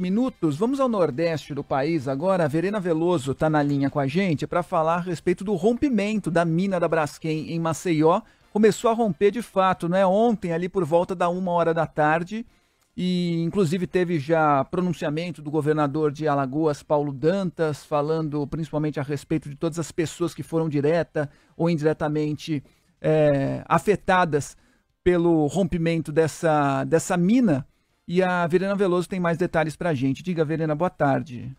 minutos. Vamos ao nordeste do país agora. A Verena Veloso está na linha com a gente para falar a respeito do rompimento da mina da Braskem em Maceió. Começou a romper de fato, né? Ontem, ali por volta da uma hora da tarde. E inclusive teve já pronunciamento do governador de Alagoas, Paulo Dantas, falando principalmente a respeito de todas as pessoas que foram direta ou indiretamente é, afetadas pelo rompimento dessa, dessa mina e a Verena Veloso tem mais detalhes para a gente. Diga, Verena, boa tarde.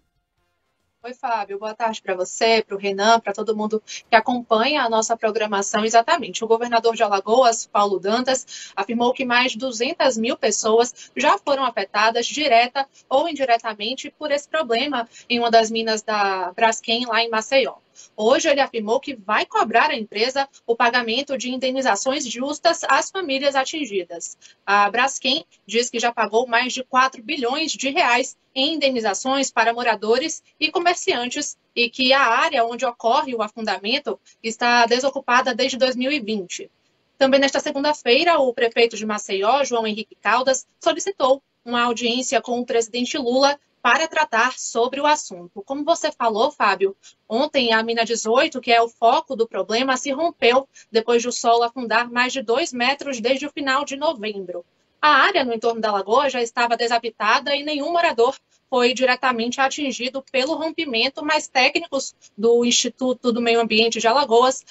Oi, Fábio. Boa tarde para você, para o Renan, para todo mundo que acompanha a nossa programação. Exatamente. O governador de Alagoas, Paulo Dantas, afirmou que mais 200 mil pessoas já foram afetadas direta ou indiretamente por esse problema em uma das minas da Braskem, lá em Maceió. Hoje, ele afirmou que vai cobrar à empresa o pagamento de indenizações justas às famílias atingidas. A Braskem diz que já pagou mais de 4 bilhões de reais em indenizações para moradores e comerciantes e que a área onde ocorre o afundamento está desocupada desde 2020. Também nesta segunda-feira, o prefeito de Maceió, João Henrique Caldas, solicitou uma audiência com o presidente Lula para tratar sobre o assunto. Como você falou, Fábio, ontem a mina 18, que é o foco do problema, se rompeu depois do solo afundar mais de dois metros desde o final de novembro. A área no entorno da lagoa já estava desabitada e nenhum morador foi diretamente atingido pelo rompimento, mas técnicos do Instituto do Meio Ambiente de Alagoas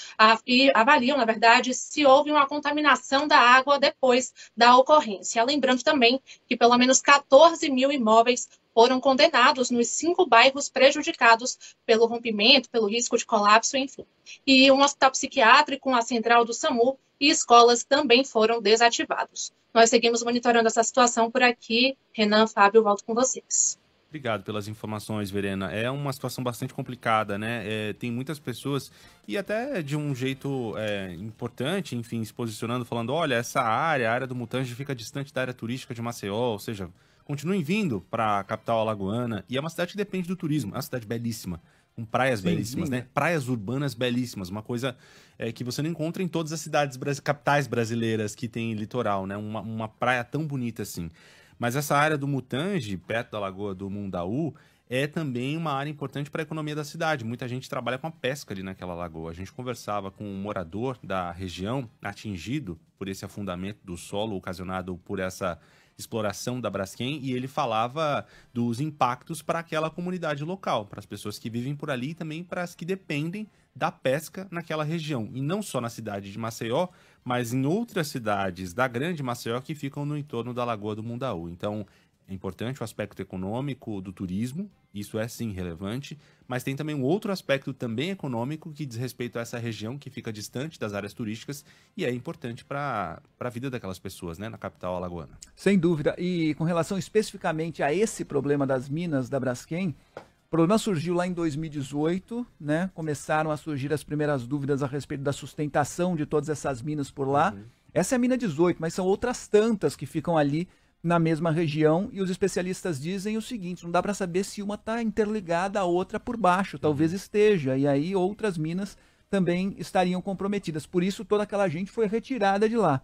avaliam, na verdade, se houve uma contaminação da água depois da ocorrência. Lembrando também que pelo menos 14 mil imóveis foram condenados nos cinco bairros prejudicados pelo rompimento, pelo risco de colapso, enfim. E um hospital psiquiátrico, a central do SAMU e escolas também foram desativados. Nós seguimos monitorando essa situação por aqui. Renan, Fábio, volto com vocês. Obrigado pelas informações, Verena. É uma situação bastante complicada, né? É, tem muitas pessoas, e até de um jeito é, importante, enfim, se posicionando, falando: olha, essa área, a área do Mutange, fica distante da área turística de Maceió, ou seja, continuem vindo para a capital alagoana. E é uma cidade que depende do turismo, é uma cidade belíssima com praias Sim, belíssimas, linda. né? Praias urbanas belíssimas, uma coisa é, que você não encontra em todas as cidades, capitais brasileiras que tem litoral, né? Uma, uma praia tão bonita assim. Mas essa área do Mutange, perto da Lagoa do Mundaú, é também uma área importante para a economia da cidade. Muita gente trabalha com a pesca ali naquela lagoa. A gente conversava com um morador da região atingido por esse afundamento do solo ocasionado por essa exploração da Braskem e ele falava dos impactos para aquela comunidade local, para as pessoas que vivem por ali e também para as que dependem da pesca naquela região, e não só na cidade de Maceió, mas em outras cidades da grande Maceió que ficam no entorno da Lagoa do Mundaú. Então, é importante o aspecto econômico do turismo, isso é sim relevante, mas tem também um outro aspecto também econômico que diz respeito a essa região que fica distante das áreas turísticas e é importante para a vida daquelas pessoas, né, na capital alagoana. Sem dúvida. E com relação especificamente a esse problema das minas da Braskem, o problema surgiu lá em 2018, né? Começaram a surgir as primeiras dúvidas a respeito da sustentação de todas essas minas por lá. Uhum. Essa é a mina 18, mas são outras tantas que ficam ali na mesma região e os especialistas dizem o seguinte: não dá para saber se uma está interligada à outra por baixo, uhum. talvez esteja, e aí outras minas também estariam comprometidas. Por isso toda aquela gente foi retirada de lá.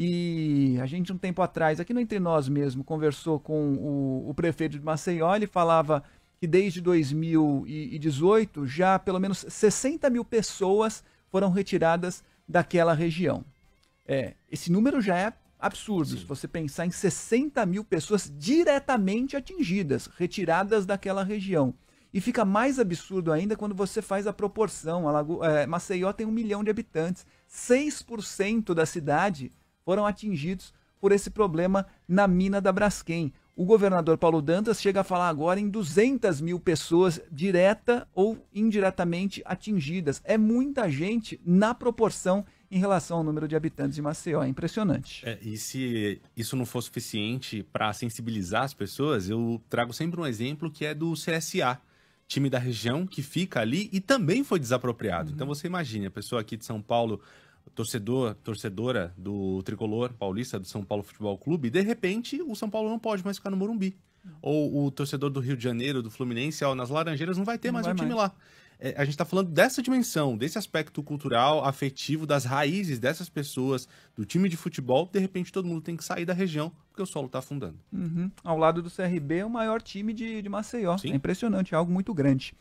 E a gente um tempo atrás, aqui no Entre Nós mesmo, conversou com o, o prefeito de Maceió, ele falava que desde 2018 já pelo menos 60 mil pessoas foram retiradas daquela região. É, esse número já é absurdo, Sim. se você pensar em 60 mil pessoas diretamente atingidas, retiradas daquela região. E fica mais absurdo ainda quando você faz a proporção. A Lago... é, Maceió tem um milhão de habitantes. 6% da cidade foram atingidos por esse problema na mina da Braskem. O governador Paulo Dantas chega a falar agora em 200 mil pessoas direta ou indiretamente atingidas. É muita gente na proporção em relação ao número de habitantes de Maceió. É impressionante. É, e se isso não for suficiente para sensibilizar as pessoas, eu trago sempre um exemplo que é do CSA, time da região que fica ali e também foi desapropriado. Então, uhum. Então você imagina, a pessoa aqui de São Paulo torcedor, torcedora do tricolor paulista do São Paulo Futebol Clube, de repente o São Paulo não pode mais ficar no Morumbi. Ou o torcedor do Rio de Janeiro, do Fluminense, ó, nas Laranjeiras, não vai ter não mais vai um time mais. lá. É, a gente está falando dessa dimensão, desse aspecto cultural, afetivo, das raízes dessas pessoas, do time de futebol. De repente, todo mundo tem que sair da região, porque o solo está afundando. Uhum. Ao lado do CRB, o maior time de, de Maceió. Sim. É impressionante, é algo muito grande.